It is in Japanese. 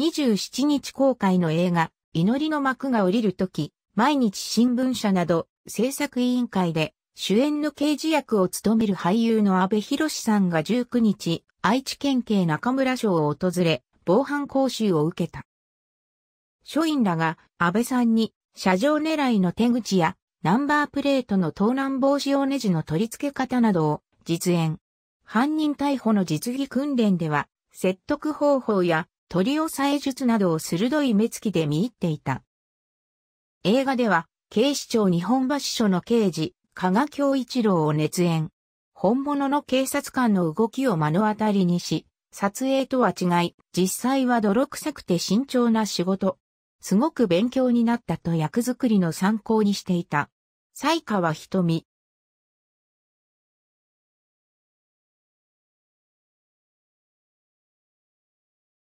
27日公開の映画、祈りの幕が降りるとき、毎日新聞社など制作委員会で主演の刑事役を務める俳優の安倍博さんが19日、愛知県警中村署を訪れ、防犯講習を受けた。署員らが安倍さんに車上狙いの手口やナンバープレートの盗難防止用ネジの取り付け方などを実演。犯人逮捕の実技訓練では説得方法や取り押さえ術などを鋭い目つきで見入っていた。映画では、警視庁日本橋署の刑事、加賀京一郎を熱演。本物の警察官の動きを目の当たりにし、撮影とは違い、実際は泥臭くて慎重な仕事。すごく勉強になったと役作りの参考にしていた。才川瞳、